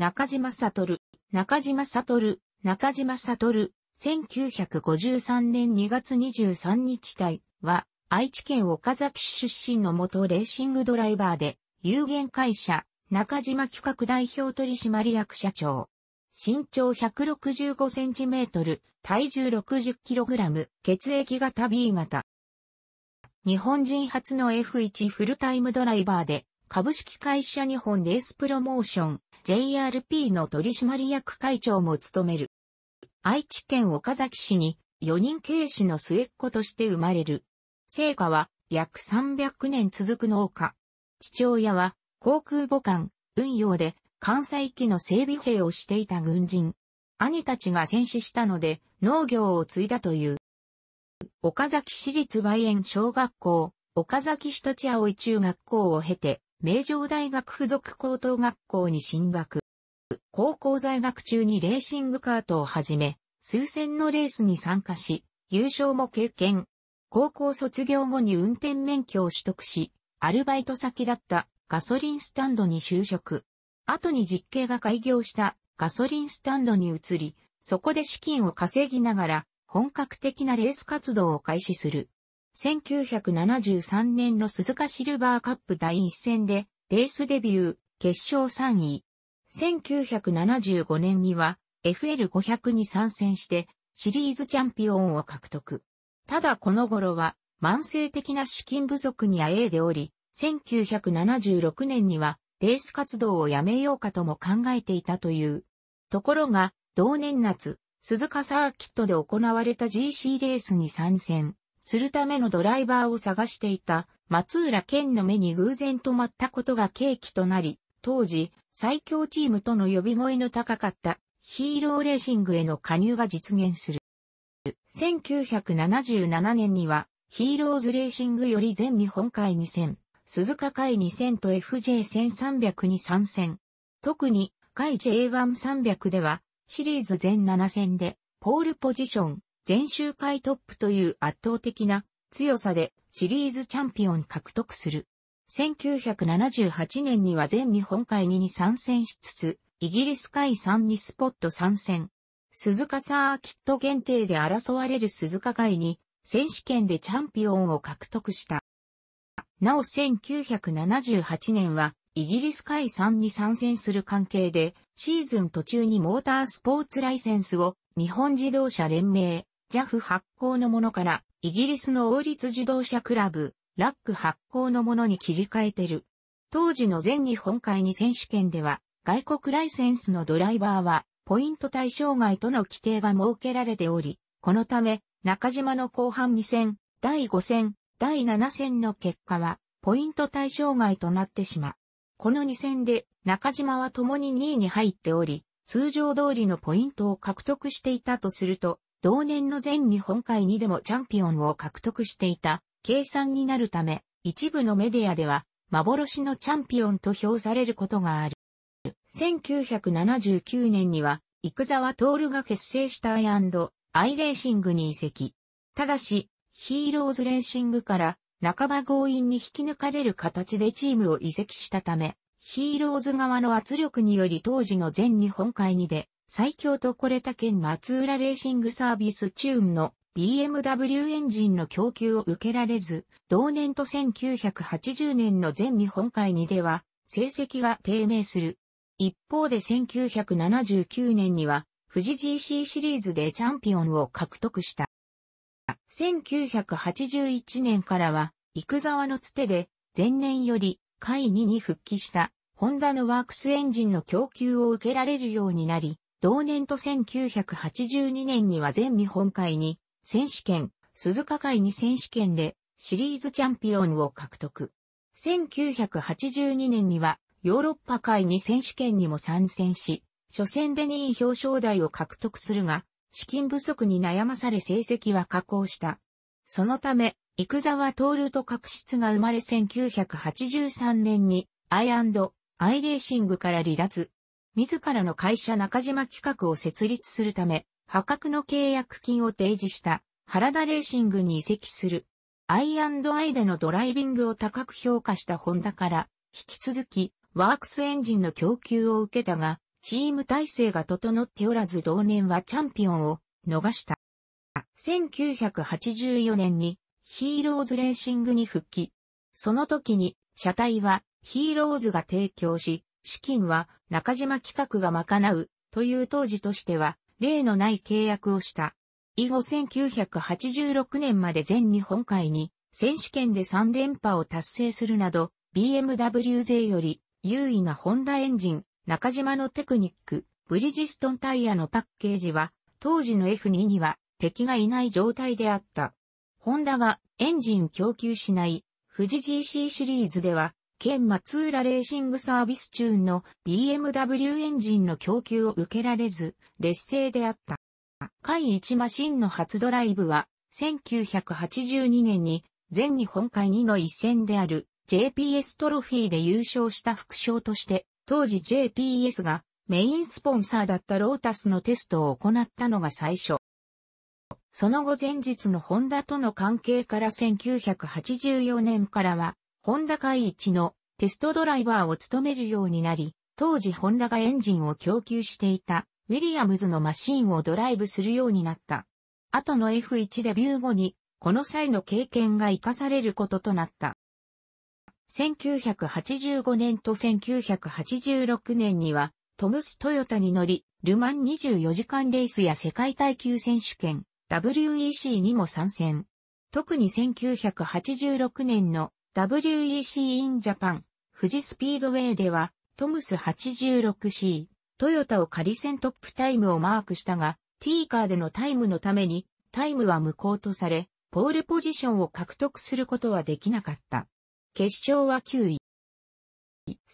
中島悟、中島悟、中島悟、1953年2月23日体は、愛知県岡崎市出身の元レーシングドライバーで、有限会社、中島企画代表取締役社長。身長165センチメートル、体重60キログラム、血液型 B 型。日本人初の F1 フルタイムドライバーで、株式会社日本レースプロモーション、JRP の取締役会長も務める。愛知県岡崎市に4人警視の末っ子として生まれる。成果は約300年続く農家。父親は航空母艦、運用で関西機の整備兵をしていた軍人。兄たちが戦死したので農業を継いだという。岡崎市立梅園小学校、岡崎市土地葵中学校を経て、名城大学附属高等学校に進学。高校在学中にレーシングカートをはじめ、数千のレースに参加し、優勝も経験。高校卒業後に運転免許を取得し、アルバイト先だったガソリンスタンドに就職。後に実刑が開業したガソリンスタンドに移り、そこで資金を稼ぎながら本格的なレース活動を開始する。1973年の鈴鹿シルバーカップ第一戦で、レースデビュー、決勝3位。1975年には、FL500 に参戦して、シリーズチャンピオンを獲得。ただこの頃は、慢性的な資金不足にあえいでおり、1976年には、レース活動をやめようかとも考えていたという。ところが、同年夏、鈴鹿サーキットで行われた GC レースに参戦。するためのドライバーを探していた松浦健の目に偶然止まったことが契機となり、当時、最強チームとの呼び声の高かったヒーローレーシングへの加入が実現する。1977年には、ヒーローズレーシングより全日本海2000、鈴鹿海2000と FJ1300 に参戦。特に、海 J1300 では、シリーズ全7戦で、ポールポジション、全周回トップという圧倒的な強さでシリーズチャンピオン獲得する。1978年には全日本会議に参戦しつつ、イギリス会3にスポット参戦。鈴鹿サーキット限定で争われる鈴鹿会に選手権でチャンピオンを獲得した。なお1978年はイギリス会3に参戦する関係でシーズン途中にモータースポーツライセンスを日本自動車連盟 JAF 発行のものから、イギリスの王立自動車クラブ、ラック発行のものに切り替えてる。当時の全日本会議選手権では、外国ライセンスのドライバーは、ポイント対象外との規定が設けられており、このため、中島の後半2戦、第5戦、第7戦の結果は、ポイント対象外となってしまう。この2戦で、中島は共に2位に入っており、通常通りのポイントを獲得していたとすると、同年の全日本会にでもチャンピオンを獲得していた計算になるため、一部のメディアでは、幻のチャンピオンと評されることがある。1979年には、幾沢徹が結成したアイアイレーシングに移籍。ただし、ヒーローズレーシングから半ば強引に引き抜かれる形でチームを移籍したため、ヒーローズ側の圧力により当時の全日本会にで最強とこれた県松浦レーシングサービスチューンの BMW エンジンの供給を受けられず、同年と1980年の全日本会議では、成績が低迷する。一方で1979年には、富士 GC シリーズでチャンピオンを獲得した。1981年からは、幾沢のつてで、前年より、会議に復帰した、ホンダのワークスエンジンの供給を受けられるようになり、同年と1982年には全日本会に選手権、鈴鹿会に選手権でシリーズチャンピオンを獲得。1982年にはヨーロッパ会に選手権にも参戦し、初戦で2位表彰台を獲得するが、資金不足に悩まされ成績は下降した。そのため、ト沢ルと確執が生まれ1983年にアイアイレーシングから離脱。自らの会社中島企画を設立するため、破格の契約金を提示した原田レーシングに移籍する。アイアイでのドライビングを高く評価したホンダから、引き続き、ワークスエンジンの供給を受けたが、チーム体制が整っておらず同年はチャンピオンを逃した。1984年にヒーローズレーシングに復帰。その時に車体はヒーローズが提供し、資金は中島企画が賄うという当時としては例のない契約をした。以後1986年まで全日本海に選手権で3連覇を達成するなど BMW 勢より優位なホンダエンジン、中島のテクニック、ブリジストンタイヤのパッケージは当時の F2 には敵がいない状態であった。ホンダがエンジン供給しない富士 GC シリーズでは県松浦レーシングサービス中の BMW エンジンの供給を受けられず、劣勢であった。海一マシンの初ドライブは、1982年に、全日本海2の一戦である JPS トロフィーで優勝した副賞として、当時 JPS がメインスポンサーだったロータスのテストを行ったのが最初。その後前日のホンダとの関係から1984年からはホンダ海一のテストドライバーを務めるようになり、当時ホンダがエンジンを供給していたウィリアムズのマシンをドライブするようになった。後の F1 デビュー後に、この際の経験が活かされることとなった。1985年と1986年には、トムス・トヨタに乗り、ルマン24時間レースや世界耐久選手権、WEC にも参戦。特に1986年の WEC in Japan 富士スピードウェイではトムス 86C トヨタを仮戦トップタイムをマークしたが T カーでのタイムのためにタイムは無効とされポールポジションを獲得することはできなかった。決勝は9位。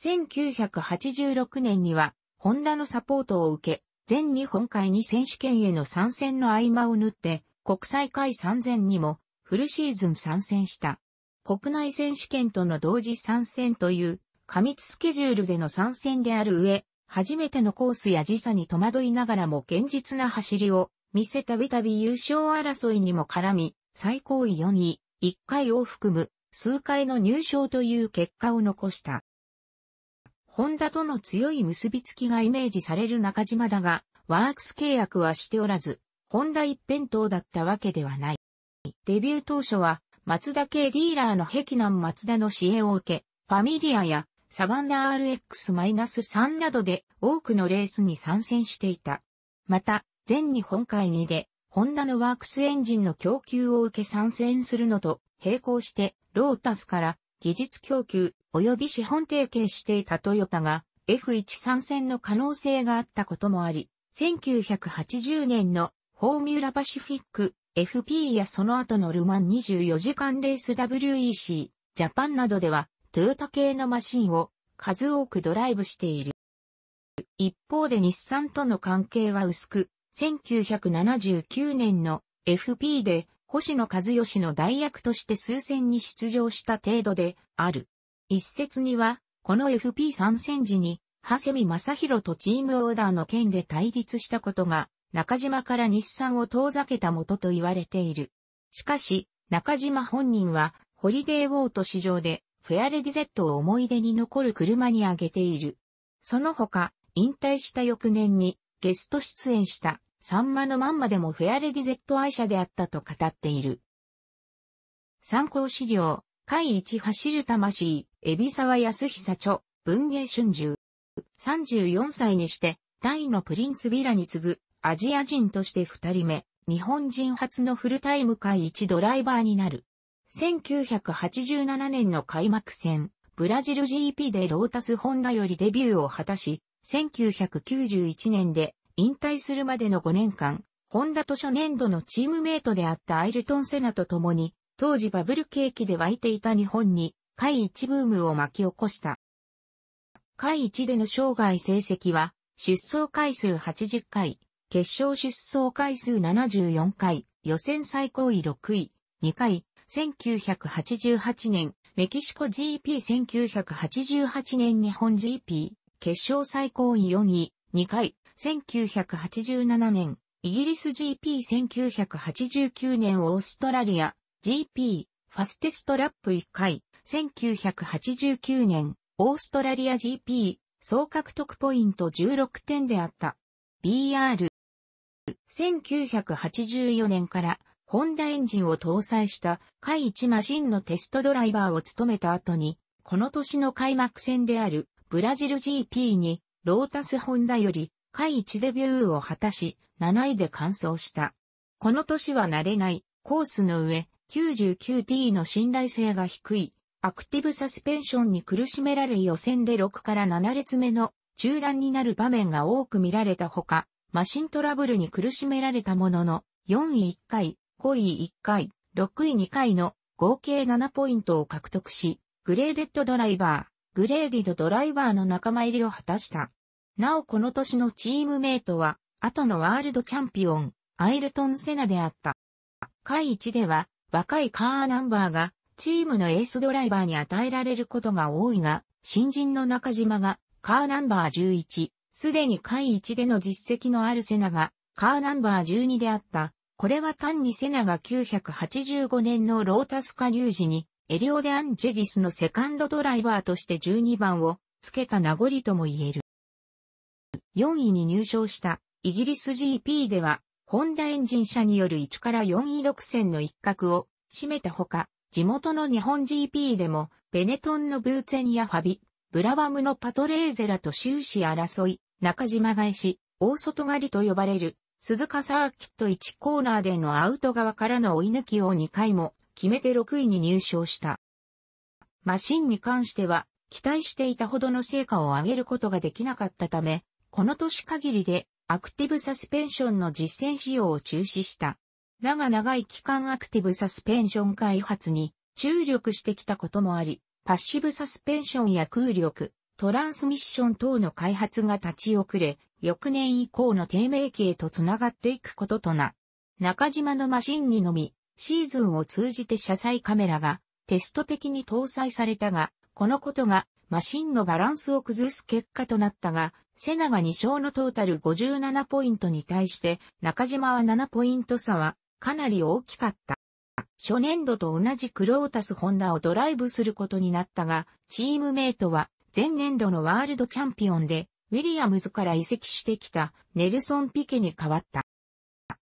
1986年には、ホンダのサポートを受け、全日本海に選手権への参戦の合間を縫って、国際会参戦にもフルシーズン参戦した。国内選手権との同時参戦という過密スケジュールでの参戦である上、初めてのコースや時差に戸惑いながらも堅実な走りを見せたびたび優勝争いにも絡み、最高位4位、1回を含む数回の入賞という結果を残した。ホンダとの強い結びつきがイメージされる中島だが、ワークス契約はしておらず、ホンダ一辺倒だったわけではない。デビュー当初は、松田系ディーラーの碧南松田の支援を受け、ファミリアやサバンナ RX-3 などで多くのレースに参戦していた。また、全日本会議で、ホンダのワークスエンジンの供給を受け参戦するのと並行して、ロータスから技術供給及び資本提携していたトヨタが F1 参戦の可能性があったこともあり、1980年のフォーミュラパシフィック FP やその後のルマン24時間レース WEC、ジャパンなどでは、トヨタ系のマシンを数多くドライブしている。一方で日産との関係は薄く、1979年の FP で星野和義の代役として数戦に出場した程度である。一説には、この FP 参戦時に、長谷見正宏とチームオーダーの件で対立したことが中島から日産を遠ざけたもとと言われている。しかし、中島本人は、ホリデーウォート市場で、フェアレディゼットを思い出に残る車に挙げている。その他、引退した翌年に、ゲスト出演した、サンマのまんまでもフェアレディゼット愛車であったと語っている。参考資料、会一走る魂、海老沢康久著、文芸春秋。34歳にして、大のプリンスビラに次ぐ、アジア人として二人目、日本人初のフルタイム会一ドライバーになる。1987年の開幕戦、ブラジル GP でロータスホンダよりデビューを果たし、1991年で引退するまでの5年間、ホンダと初年度のチームメイトであったアイルトン・セナと共に、当時バブル景気で湧いていた日本に、会一ブームを巻き起こした。会一での生涯成績は、出走回数80回、決勝出走回数74回、予選最高位6位、2回、1988年、メキシコ GP1988 年日本 GP、決勝最高位4位、2回、1987年、イギリス GP1989 年オーストラリア、GP、ファステストラップ1回、1989年、オーストラリア GP、総獲得ポイント16点であった。BR 1984年からホンダエンジンを搭載した海1マシンのテストドライバーを務めた後に、この年の開幕戦であるブラジル GP にロータスホンダより海1デビューを果たし、7位で完走した。この年は慣れないコースの上、99T の信頼性が低い、アクティブサスペンションに苦しめられ予選で6から7列目の中断になる場面が多く見られたほか、マシントラブルに苦しめられたものの、4位1回、5位1回、6位2回の合計7ポイントを獲得し、グレーデッドドライバー、グレーディドドライバーの仲間入りを果たした。なおこの年のチームメイトは、後のワールドチャンピオン、アイルトン・セナであった。回1では、若いカーナンバーが、チームのエースドライバーに与えられることが多いが、新人の中島が、カーナンバー11、すでに下位1での実績のあるセナが、カーナンバー12であった。これは単にセナが985年のロータス加流時に、エリオデ・アンジェリスのセカンドドライバーとして12番を付けた名残とも言える。4位に入賞したイギリス GP では、ホンダエンジン車による1から4位独占の一角を占めたほか、地元の日本 GP でも、ベネトンのブーツェンやファビ、ブラバムのパトレーゼラと終始争い、中島返し、大外刈りと呼ばれる、鈴鹿サーキット1コーナーでのアウト側からの追い抜きを2回も決めて6位に入賞した。マシンに関しては、期待していたほどの成果を上げることができなかったため、この年限りでアクティブサスペンションの実践使用を中止した。長長い期間アクティブサスペンション開発に注力してきたこともあり、パッシブサスペンションや空力、トランスミッション等の開発が立ち遅れ、翌年以降の低迷期へと繋がっていくこととな。中島のマシンにのみ、シーズンを通じて車載カメラがテスト的に搭載されたが、このことがマシンのバランスを崩す結果となったが、セナが2勝のトータル57ポイントに対して中島は7ポイント差はかなり大きかった。初年度と同じクロータスホンダをドライブすることになったが、チームメイトは前年度のワールドチャンピオンで、ウィリアムズから移籍してきたネルソン・ピケに変わった。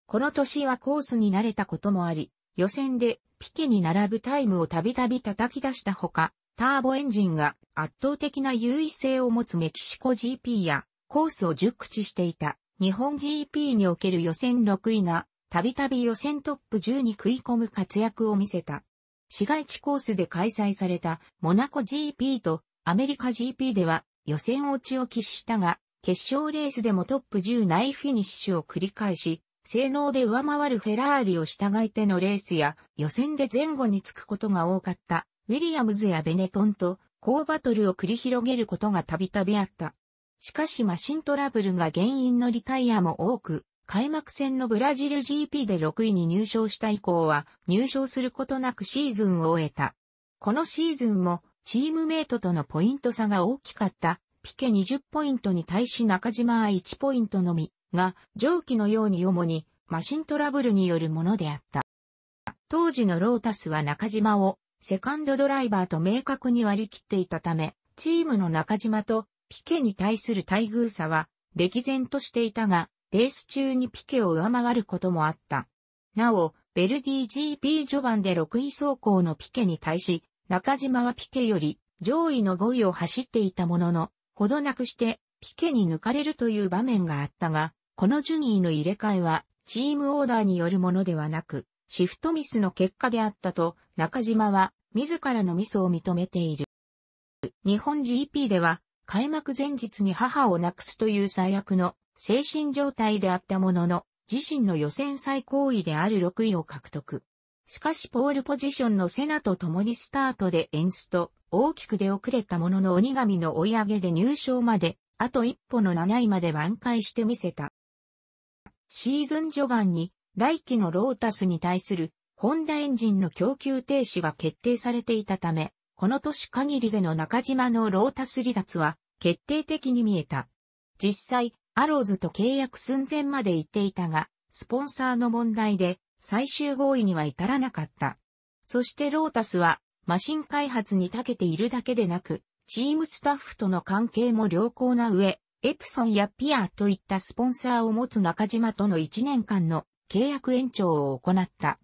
この年はコースに慣れたこともあり、予選でピケに並ぶタイムをたびたび叩き出したほか、ターボエンジンが圧倒的な優位性を持つメキシコ GP やコースを熟知していた日本 GP における予選6位がたびたび予選トップ10に食い込む活躍を見せた。市街地コースで開催されたモナコ GP とアメリカ GP では予選落ちを喫したが、決勝レースでもトップ10内フィニッシュを繰り返し、性能で上回るフェラーリを従いてのレースや予選で前後につくことが多かったウィリアムズやベネトンと高バトルを繰り広げることがたびたびあった。しかしマシントラブルが原因のリタイアも多く、開幕戦のブラジル GP で6位に入賞した以降は入賞することなくシーズンを終えた。このシーズンもチームメイトとのポイント差が大きかった、ピケ20ポイントに対し中島は1ポイントのみ、が、上記のように主に、マシントラブルによるものであった。当時のロータスは中島を、セカンドドライバーと明確に割り切っていたため、チームの中島とピケに対する待遇差は歴然としていたが、レース中にピケを上回ることもあった。なお、ベルディ GP 序盤で6位走行のピケに対し、中島はピケより上位の5位を走っていたものの、ほどなくしてピケに抜かれるという場面があったが、この順位の入れ替えはチームオーダーによるものではなく、シフトミスの結果であったと中島は自らのミスを認めている。日本 GP では開幕前日に母を亡くすという最悪の精神状態であったものの、自身の予選最高位である6位を獲得。しかしポールポジションのセナと共にスタートでエンスト、大きく出遅れたものの鬼神の追い上げで入賞まで、あと一歩の7位まで挽回してみせた。シーズン序盤に、来季のロータスに対する、ホンダエンジンの供給停止が決定されていたため、この年限りでの中島のロータス離脱は、決定的に見えた。実際、アローズと契約寸前まで行っていたが、スポンサーの問題で、最終合意には至らなかった。そしてロータスは、マシン開発に長けているだけでなく、チームスタッフとの関係も良好な上、エプソンやピアといったスポンサーを持つ中島との1年間の契約延長を行った。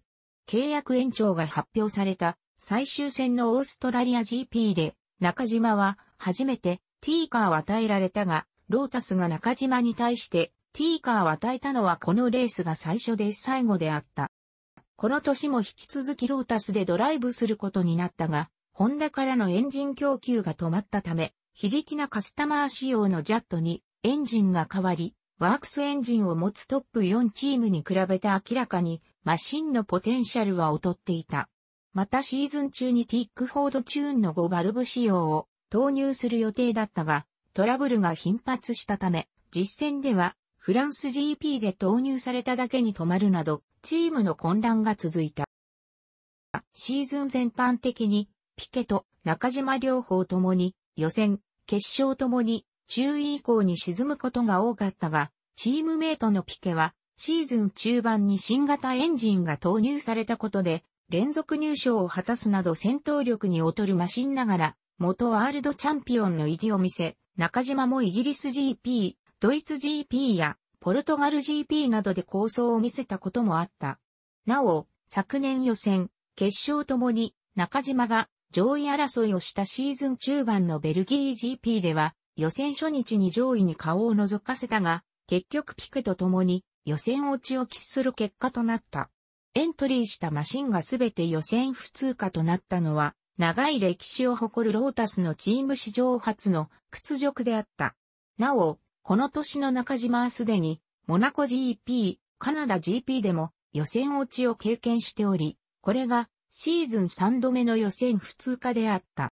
契約延長が発表された最終戦のオーストラリア GP で、中島は初めてティーカーを与えられたが、ロータスが中島に対してティーカーを与えたのはこのレースが最初で最後であった。この年も引き続きロータスでドライブすることになったが、ホンダからのエンジン供給が止まったため、非力なカスタマー仕様のジャットにエンジンが変わり、ワークスエンジンを持つトップ4チームに比べて明らかにマシンのポテンシャルは劣っていた。またシーズン中にティックフォードチューンの5バルブ仕様を投入する予定だったが、トラブルが頻発したため、実戦ではフランス GP で投入されただけに止まるなど、チームの混乱が続いた。シーズン全般的に、ピケと中島両方ともに、予選、決勝ともに、中位以降に沈むことが多かったが、チームメイトのピケは、シーズン中盤に新型エンジンが投入されたことで、連続入賞を果たすなど戦闘力に劣るマシンながら、元ワールドチャンピオンの意地を見せ、中島もイギリス GP、ドイツ GP やポルトガル GP などで構想を見せたこともあった。なお、昨年予選、決勝ともに中島が上位争いをしたシーズン中盤のベルギー GP では予選初日に上位に顔を覗かせたが、結局ピクとともに予選落ちを喫する結果となった。エントリーしたマシンがすべて予選不通過となったのは、長い歴史を誇るロータスのチーム史上初の屈辱であった。なお、この年の中島はすでに、モナコ GP、カナダ GP でも予選落ちを経験しており、これがシーズン3度目の予選普通化であった。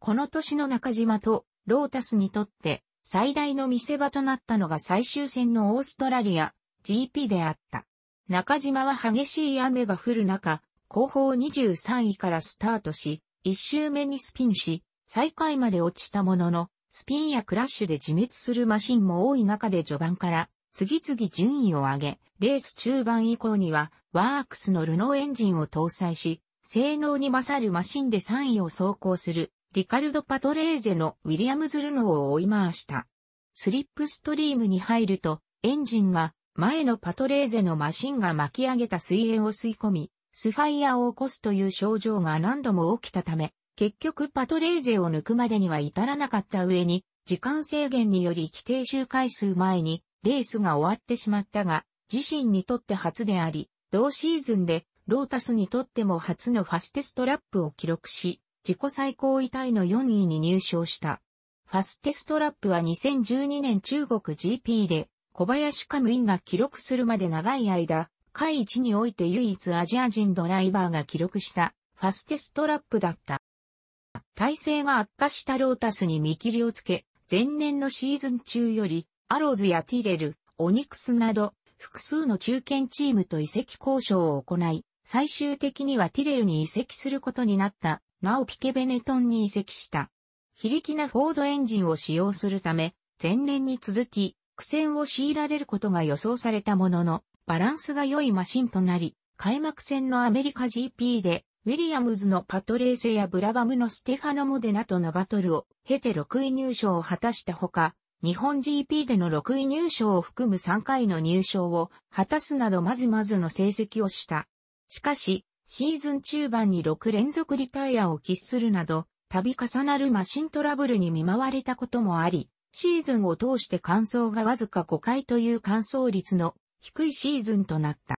この年の中島とロータスにとって最大の見せ場となったのが最終戦のオーストラリア GP であった。中島は激しい雨が降る中、後方23位からスタートし、1周目にスピンし、最下位まで落ちたものの、スピンやクラッシュで自滅するマシンも多い中で序盤から次々順位を上げ、レース中盤以降にはワークスのルノーエンジンを搭載し、性能に勝るマシンで3位を走行するリカルド・パトレーゼのウィリアムズ・ルノーを追い回した。スリップストリームに入るとエンジンが前のパトレーゼのマシンが巻き上げた水煙を吸い込み、スファイアを起こすという症状が何度も起きたため、結局パトレーゼを抜くまでには至らなかった上に、時間制限により規定周回数前にレースが終わってしまったが、自身にとって初であり、同シーズンでロータスにとっても初のファステストラップを記録し、自己最高位タイの4位に入賞した。ファステストラップは2012年中国 GP で小林カムインが記録するまで長い間、下位1において唯一アジア人ドライバーが記録したファステストラップだった。体勢が悪化したロータスに見切りをつけ、前年のシーズン中より、アローズやティレル、オニクスなど、複数の中堅チームと移籍交渉を行い、最終的にはティレルに移籍することになった、なおピケベネトンに移籍した。非力なフォードエンジンを使用するため、前年に続き、苦戦を強いられることが予想されたものの、バランスが良いマシンとなり、開幕戦のアメリカ GP でウィリアムズのパトレーゼやブラバムのステファノ・モデナとのバトルを経て6位入賞を果たしたほか、日本 GP での6位入賞を含む3回の入賞を果たすなどまずまずの成績をした。しかし、シーズン中盤に6連続リタイアを喫するなど、度重なるマシントラブルに見舞われたこともあり、シーズンを通して完走がわずか5回という完走率の低いシーズンとなった。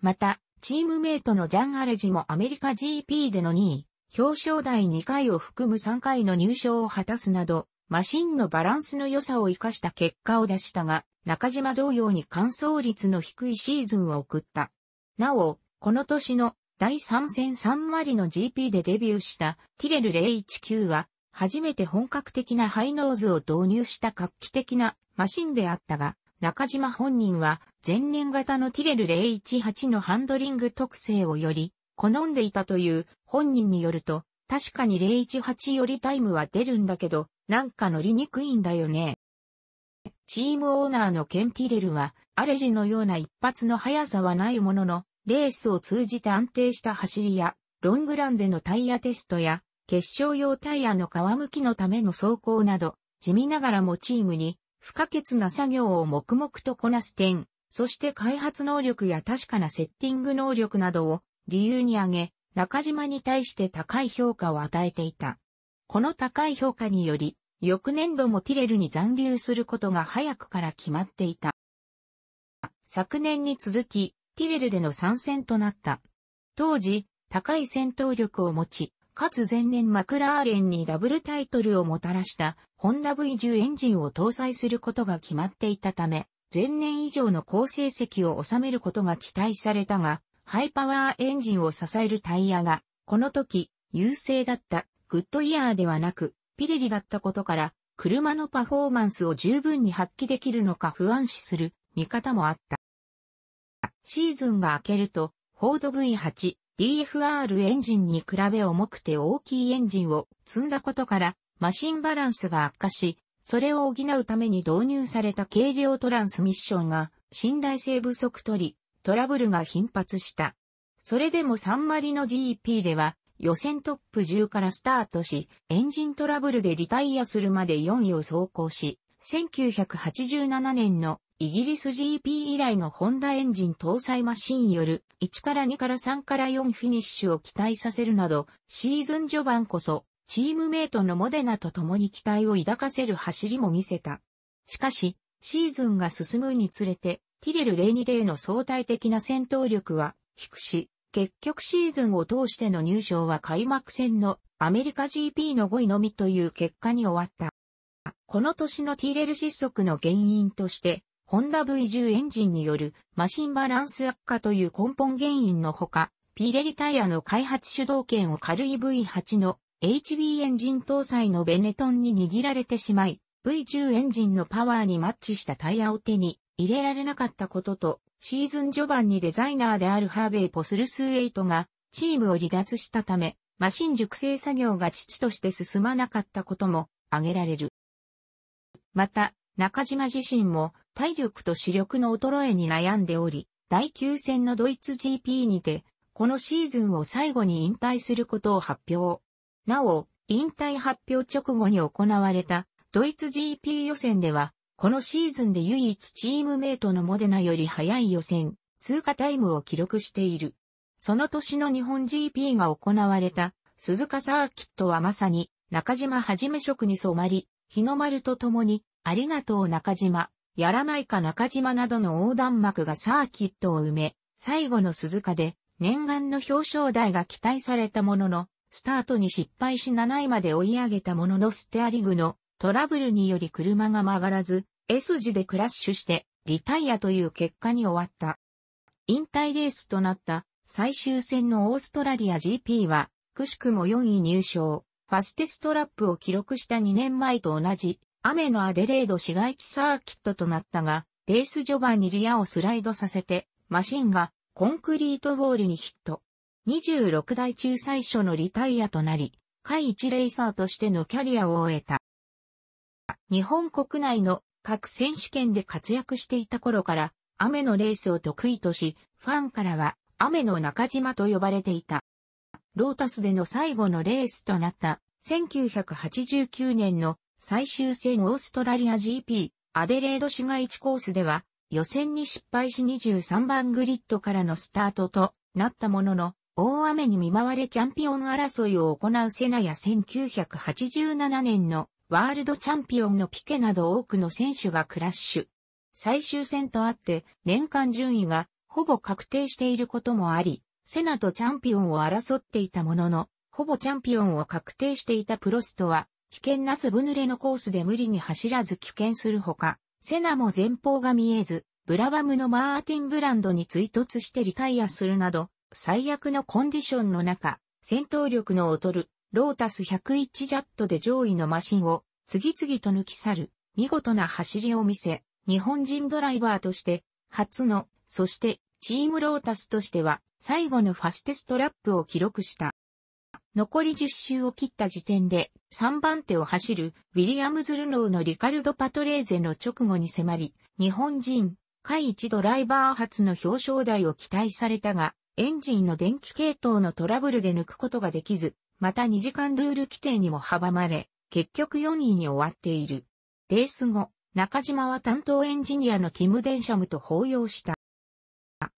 また、チームメイトのジャン・アレジもアメリカ GP での2位、表彰台2回を含む3回の入賞を果たすなど、マシンのバランスの良さを活かした結果を出したが、中島同様に乾燥率の低いシーズンを送った。なお、この年の第3戦3割の GP でデビューしたティレル019は、初めて本格的なハイノーズを導入した画期的なマシンであったが、中島本人は前年型のティレル018のハンドリング特性をより好んでいたという本人によると、確かに018よりタイムは出るんだけど、なんか乗りにくいんだよね。チームオーナーのケンティレルは、アレジのような一発の速さはないものの、レースを通じて安定した走りや、ロングランでのタイヤテストや、決勝用タイヤの皮むきのための走行など、地味ながらもチームに不可欠な作業を黙々とこなす点、そして開発能力や確かなセッティング能力などを理由に挙げ、中島に対して高い評価を与えていた。この高い評価により、翌年度もティレルに残留することが早くから決まっていた。昨年に続き、ティレルでの参戦となった。当時、高い戦闘力を持ち、かつ前年マクラーレンにダブルタイトルをもたらしたホンダ V10 エンジンを搭載することが決まっていたため、前年以上の好成績を収めることが期待されたが、ハイパワーエンジンを支えるタイヤが、この時、優勢だったグッドイヤーではなく、ピレリだったことから、車のパフォーマンスを十分に発揮できるのか不安視する見方もあった。シーズンが明けると、フォード V8、DFR エンジンに比べ重くて大きいエンジンを積んだことから、マシンバランスが悪化し、それを補うために導入された軽量トランスミッションが信頼性不足取り、トラブルが頻発した。それでも3割の GP では予選トップ10からスタートし、エンジントラブルでリタイアするまで4位を走行し、1987年のイギリス GP 以来のホンダエンジン搭載マシンよる1から2から3から4フィニッシュを期待させるなど、シーズン序盤こそチームメイトのモデナと共に期待を抱かせる走りも見せた。しかし、シーズンが進むにつれて、ティレル0 2 0の相対的な戦闘力は低くし、結局シーズンを通しての入賞は開幕戦のアメリカ GP の5位のみという結果に終わった。この年のティレル失速の原因として、ホンダ V10 エンジンによるマシンバランス悪化という根本原因のほか、ピレリタイヤの開発主導権を軽い V8 の HB エンジン搭載のベネトンに握られてしまい、V10 エンジンのパワーにマッチしたタイヤを手に入れられなかったことと、シーズン序盤にデザイナーであるハーベイ・ポスルスウェイトがチームを離脱したため、マシン熟成作業が父として進まなかったことも挙げられる。また、中島自身も体力と視力の衰えに悩んでおり、第9戦のドイツ GP にて、このシーズンを最後に引退することを発表。なお、引退発表直後に行われたドイツ GP 予選では、このシーズンで唯一チームメイトのモデナより早い予選、通過タイムを記録している。その年の日本 GP が行われた鈴鹿サーキットはまさに中島はじめ職に染まり、日の丸とともに、ありがとう中島、やらないか中島などの横断幕がサーキットを埋め、最後の鈴鹿で念願の表彰台が期待されたものの、スタートに失敗し7位まで追い上げたもののステアリグのトラブルにより車が曲がらず、S 字でクラッシュしてリタイアという結果に終わった。引退レースとなった最終戦のオーストラリア GP は、くしくも4位入賞、ファステストラップを記録した2年前と同じ、雨のアデレード市街地サーキットとなったが、レース序盤にリアをスライドさせて、マシンがコンクリートウォールにヒット。26代中最初のリタイアとなり、海一レーサーとしてのキャリアを終えた。日本国内の各選手権で活躍していた頃から、雨のレースを得意とし、ファンからは雨の中島と呼ばれていた。ロータスでの最後のレースとなった1989年の最終戦オーストラリア GP アデレード市街地コースでは予選に失敗し23番グリッドからのスタートとなったものの大雨に見舞われチャンピオン争いを行うセナや1987年のワールドチャンピオンのピケなど多くの選手がクラッシュ。最終戦とあって年間順位がほぼ確定していることもあり、セナとチャンピオンを争っていたものの、ほぼチャンピオンを確定していたプロストは、危険なぶ濡れのコースで無理に走らず危険するほか、セナも前方が見えず、ブラバムのマーティンブランドに追突してリタイアするなど、最悪のコンディションの中、戦闘力の劣るロータス101ジャットで上位のマシンを次々と抜き去る見事な走りを見せ、日本人ドライバーとして初の、そしてチームロータスとしては最後のファステストラップを記録した。残り10周を切った時点で3番手を走るウィリアムズ・ルノーのリカルド・パトレーゼの直後に迫り、日本人、下位1ドライバー初の表彰台を期待されたが、エンジンの電気系統のトラブルで抜くことができず、また2時間ルール規定にも阻まれ、結局4位に終わっている。レース後、中島は担当エンジニアのキム・デンシャムと抱擁した。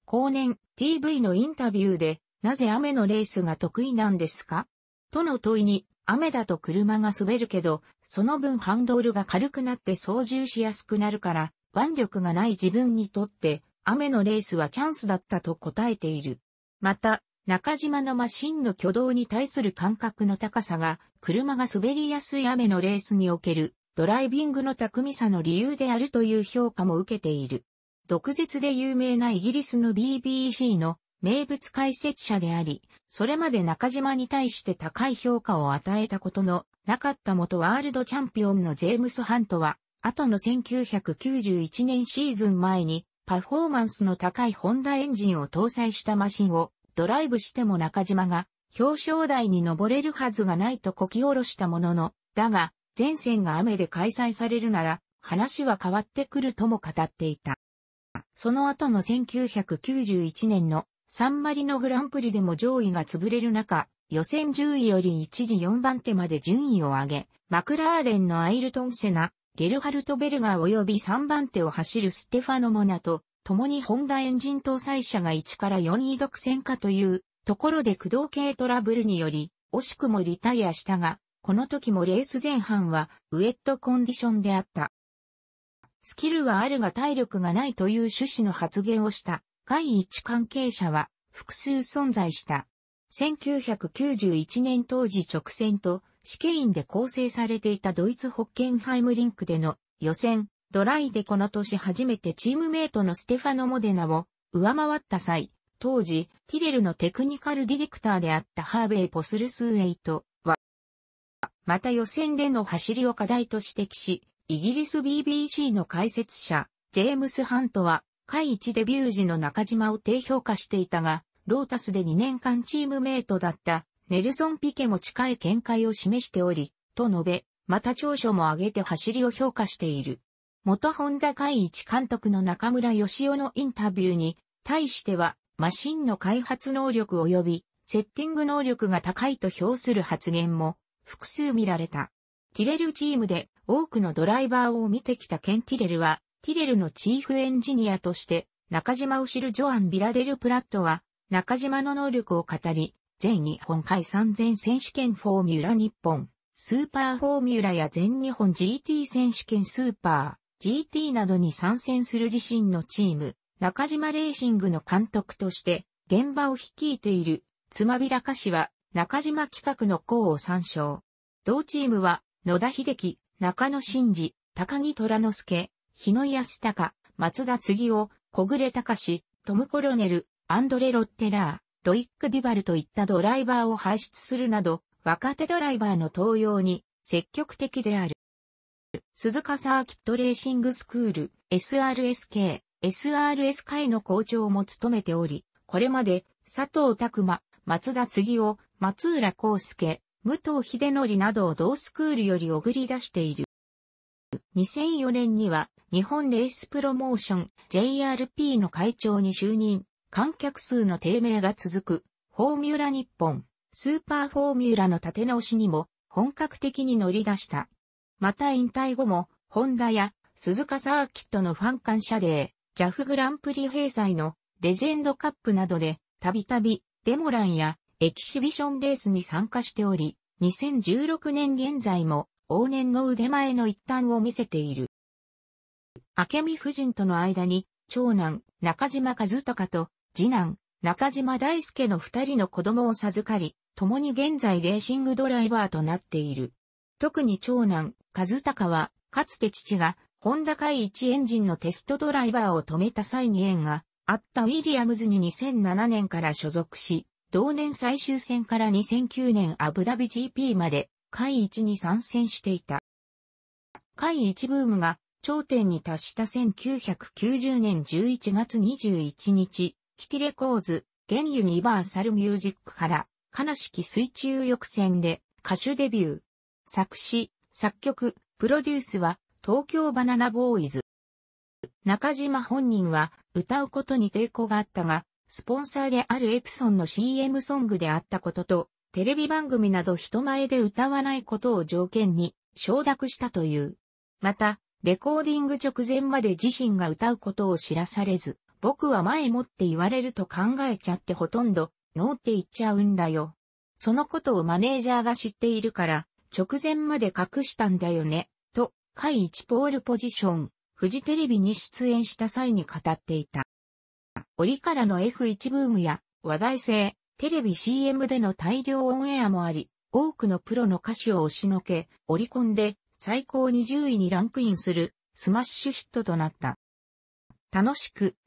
後年、TV のインタビューで、なぜ雨のレースが得意なんですかとの問いに、雨だと車が滑るけど、その分ハンドルが軽くなって操縦しやすくなるから、腕力がない自分にとって、雨のレースはチャンスだったと答えている。また、中島のマシンの挙動に対する感覚の高さが、車が滑りやすい雨のレースにおける、ドライビングの巧みさの理由であるという評価も受けている。毒舌で有名なイギリスの BBC の名物解説者であり、それまで中島に対して高い評価を与えたことのなかった元ワールドチャンピオンのジェームス・ハントは、後の1991年シーズン前にパフォーマンスの高いホンダエンジンを搭載したマシンをドライブしても中島が表彰台に登れるはずがないとこき下ろしたものの、だが、前線が雨で開催されるなら話は変わってくるとも語っていた。その後の1991年のサンマリのグランプリでも上位が潰れる中、予選10位より一時4番手まで順位を上げ、マクラーレンのアイルトン・セナ、ゲルハルト・ベルガー及び3番手を走るステファノ・モナと、共にホンダエンジン搭載車が1から4位独占かというところで駆動系トラブルにより、惜しくもリタイアしたが、この時もレース前半はウェットコンディションであった。スキルはあるが体力がないという趣旨の発言をした外一関係者は複数存在した。1991年当時直線と試験で構成されていたドイツホッケンハイムリンクでの予選、ドライでこの年初めてチームメイトのステファノ・モデナを上回った際、当時、ティレルのテクニカルディレクターであったハーベイ・ポスルスウエイトは、また予選での走りを課題と指摘し、イギリス BBC の解説者、ジェームス・ハントは、会一デビュー時の中島を低評価していたが、ロータスで2年間チームメイトだったネルソン・ピケも近い見解を示しており、と述べ、また長所も挙げて走りを評価している。元ホンダ会一監督の中村義雄のインタビューに、対しては、マシンの開発能力及び、セッティング能力が高いと評する発言も、複数見られた。ティレルチームで多くのドライバーを見てきたケン・ティレルは、ティレルのチーフエンジニアとして、中島を知るジョアン・ビラデル・プラットは、中島の能力を語り、全日本海産全選手権フォーミュラ日本、スーパーフォーミュラや全日本 GT 選手権スーパー、GT などに参戦する自身のチーム、中島レーシングの監督として、現場を率いている、つまびらかしは、中島企画の項を参照。同チームは、野田秀樹、中野真二、高木虎之助、日野康隆、松田継夫、小暮隆トム・コロネル、アンドレ・ロッテラー。ロイック・デュバルといったドライバーを輩出するなど、若手ドライバーの登用に積極的である。鈴鹿サーキットレーシングスクール、SRSK、SRS 会の校長も務めており、これまで佐藤拓馬、松田次夫、松浦康介、武藤秀則などを同スクールより送り出している。2004年には日本レースプロモーション JRP の会長に就任。観客数の低迷が続く、フォーミュラ日本、スーパーフォーミュラの立て直しにも本格的に乗り出した。また引退後も、ホンダや鈴鹿サーキットのファン感謝デー、JAF グランプリ閉催のレジェンドカップなどで、たびたびデモランやエキシビションレースに参加しており、2016年現在も往年の腕前の一端を見せている。明美夫人との間に、長男、中島和孝と次男、中島大輔の二人の子供を授かり、共に現在レーシングドライバーとなっている。特に長男、和隆は、かつて父が、ホンダ海一エンジンのテストドライバーを止めた際に縁があったウィリアムズに2007年から所属し、同年最終戦から2009年アブダビ GP まで、海一に参戦していた。海一ブームが頂点に達した1990年11月21日、キティレコーズ、現ユニバーサルミュージックから、悲しき水中浴船で歌手デビュー。作詞、作曲、プロデュースは東京バナナボーイズ。中島本人は歌うことに抵抗があったが、スポンサーであるエプソンの CM ソングであったことと、テレビ番組など人前で歌わないことを条件に承諾したという。また、レコーディング直前まで自身が歌うことを知らされず、僕は前もって言われると考えちゃってほとんど、ノーって言っちゃうんだよ。そのことをマネージャーが知っているから、直前まで隠したんだよね、と、会一ポールポジション、フジテレビに出演した際に語っていた。折からの F1 ブームや、話題性、テレビ CM での大量オンエアもあり、多くのプロの歌手を押しのけ、折り込んで最高20位にランクインするスマッシュヒットとなった。楽しく、